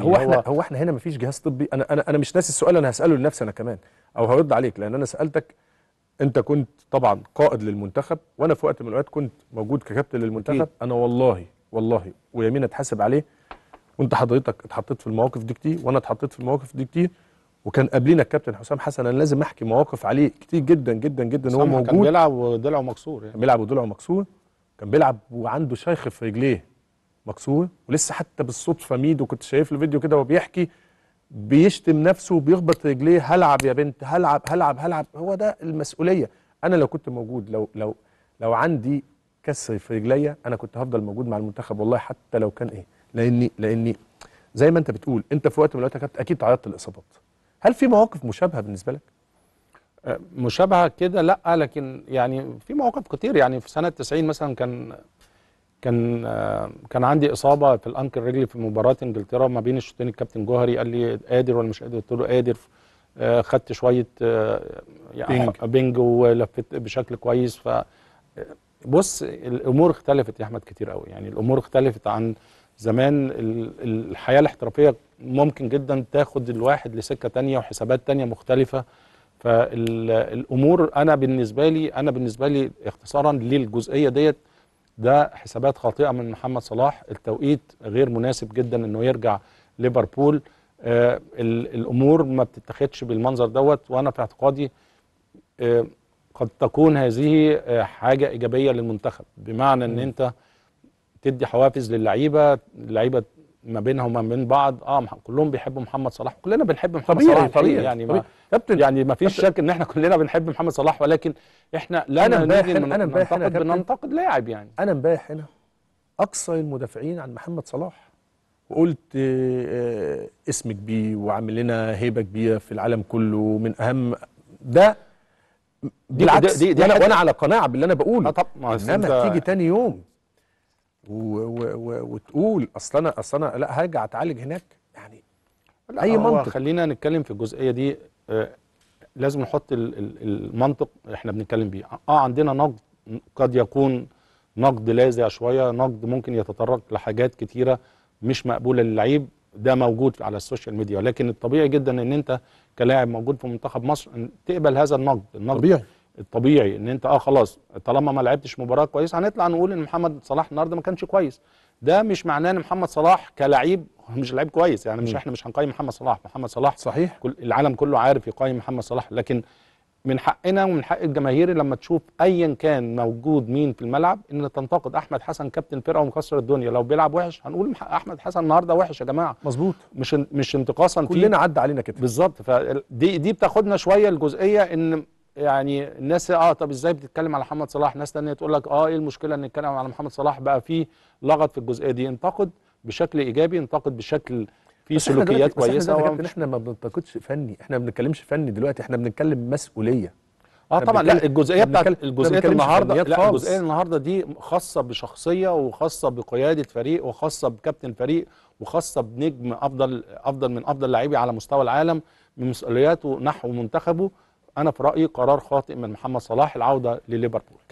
هو احنا هو احنا هنا مفيش جهاز طبي انا انا انا مش ناسي السؤال انا هساله لنفسي انا كمان او هرد عليك لان انا سالتك انت كنت طبعا قائد للمنتخب وانا في وقت من الاوقات كنت موجود ككابتن للمنتخب انا والله والله ويمين اتحاسب عليه وانت حضرتك اتحطيت في المواقف دي كتير وانا اتحطيت في المواقف دي كتير وكان قبلينا الكابتن حسام حسن انا لازم احكي مواقف عليه كتير جدا جدا جدا هو موجود كان بيلعب ودلعه مكسور يعني بيلعب ودلعه مكسور كان بيلعب وعنده شيخ في رجليه مكسور ولسه حتى بالصدفه ميدو كنت شايف له فيديو كده وهو بيحكي بيشتم نفسه وبيخبط رجليه هلعب يا بنت هلعب هلعب هلعب هو ده المسؤوليه انا لو كنت موجود لو لو لو عندي كسر في رجليا انا كنت هفضل موجود مع المنتخب والله حتى لو كان ايه لاني لاني زي ما انت بتقول انت في وقت من كابتن اكيد تعرضت لاصابات هل في مواقف مشابهه بالنسبه لك آه، مشابهه كده لا لكن يعني في مواقف كتير يعني في سنه 90 مثلا كان كان آه، كان عندي اصابه في الانكل رجلي في مباراه انجلترا ما بين الشوطين الكابتن جوهري قال لي قادر ولا مش قادر قلت له قادر آه، خدت شويه آه، يعني بينج. بينج ولفت بشكل كويس ف بص الامور اختلفت يا احمد كتير قوي يعني الامور اختلفت عن زمان الحياه الاحترافيه ممكن جدا تاخد الواحد لسكه تانية وحسابات تانية مختلفه فالامور انا بالنسبه لي انا بالنسبه لي اختصارا للجزئيه ديت ده حسابات خاطئه من محمد صلاح التوقيت غير مناسب جدا انه يرجع ليفربول آه الامور ما بتتاخدش بالمنظر دوت وانا في اعتقادي آه قد تكون هذه آه حاجه ايجابيه للمنتخب بمعنى ان انت تدي حوافز للعيبه اللعيبه ما بينهم وما بين بعض اه كلهم بيحبوا محمد صلاح كلنا بنحب محمد طبيعي صلاح طبيعي يعني طبيعي. ما كابتن يعني ما فيش شك ان احنا كلنا بنحب محمد صلاح ولكن احنا لا انا امبارح انا امبارح بننتقد لاعب يعني انا امبارح هنا اقصى المدافعين عن محمد صلاح وقلت آه، اسم كبير وعامل لنا هيبه كبيره في العالم كله من اهم ده دي دي, دي دي, دي وانا, وانا على قناعه باللي انا بقوله آه طب ما انما تيجي تاني يوم و و وتقول اصل انا اصل انا لا هرجع اتعالج هناك يعني لا اي منطق خلينا نتكلم في الجزئيه دي آه، لازم نحط المنطق احنا بنتكلم بيه اه عندنا نقد قد يكون نقد لاذع شويه نقد ممكن يتطرق لحاجات كتيره مش مقبوله للعيب ده موجود على السوشيال ميديا لكن الطبيعي جدا ان انت كلاعب موجود في منتخب مصر ان تقبل هذا النقد النقد طبيعي الطبيعي ان انت اه خلاص طالما ما لعبتش مباراه كويس هنطلع نقول ان محمد صلاح النهارده ما كانش كويس ده مش معناه ان محمد صلاح كلاعب مش لعيب كويس يعني مش م. احنا مش هنقيم محمد صلاح محمد صلاح صحيح كل العالم كله عارف يقيم محمد صلاح لكن من حقنا ومن حق الجماهير لما تشوف ايا كان موجود مين في الملعب ان تنتقد احمد حسن كابتن فرقه ومكسر الدنيا لو بيلعب وحش هنقول احمد حسن النهارده وحش يا جماعه مظبوط مش مش انتقاصا كلنا عدى علينا كده بالظبط فدي دي بتاخدنا شويه الجزئيه ان يعني الناس اه طب ازاي بتتكلم على محمد صلاح ناس ثانيه تقول لك اه ايه المشكله ان نتكلم على محمد صلاح بقى فيه لغط في الجزئيه دي انتقد بشكل ايجابي انتقد بشكل في سلوكيات كويسه بس احنا, احنا ما بننتقدش فني احنا ما بنتكلمش فني دلوقتي احنا بنتكلم مسؤوليه اه طبعا لا الجزئيه بتاعت الجزئيه النهارده لا الجزئيه النهارده دي خاصه بشخصيه وخاصه بقياده فريق وخاصه بكابتن فريق وخاصه بنجم افضل افضل من افضل لاعبي على مستوى العالم من مسؤولياته نحو منتخبه انا في رايي قرار خاطئ من محمد صلاح العوده لليفربول